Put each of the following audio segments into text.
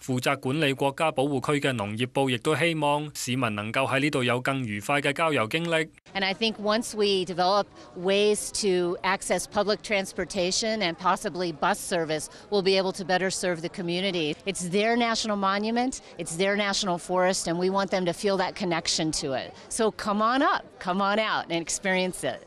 負責管理國家保護區嘅農業部亦都希望市民能夠喺呢度有更愉快嘅郊遊經歷。And I think once we develop ways to access public transportation and possibly bus service, we'll be able to better serve the community. It's their national monument, it's their national forest, and we want them to feel that connection to it. So come on up, come on out and experience it.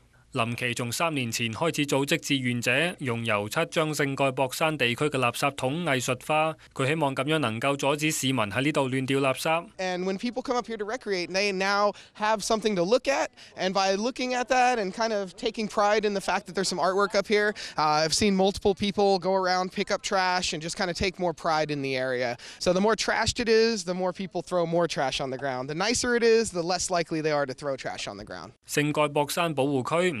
And when people come up here to recreate, they now have something to look at. And by looking at that and kind of taking pride in the fact that there's some artwork up here, uh, I've seen multiple people go around pick up trash and just kind of take more pride in the area. So the more trashed it is, the more people throw more trash on the ground. The nicer it is, the less likely they are to throw trash on the ground. 聖蓋博山保護區。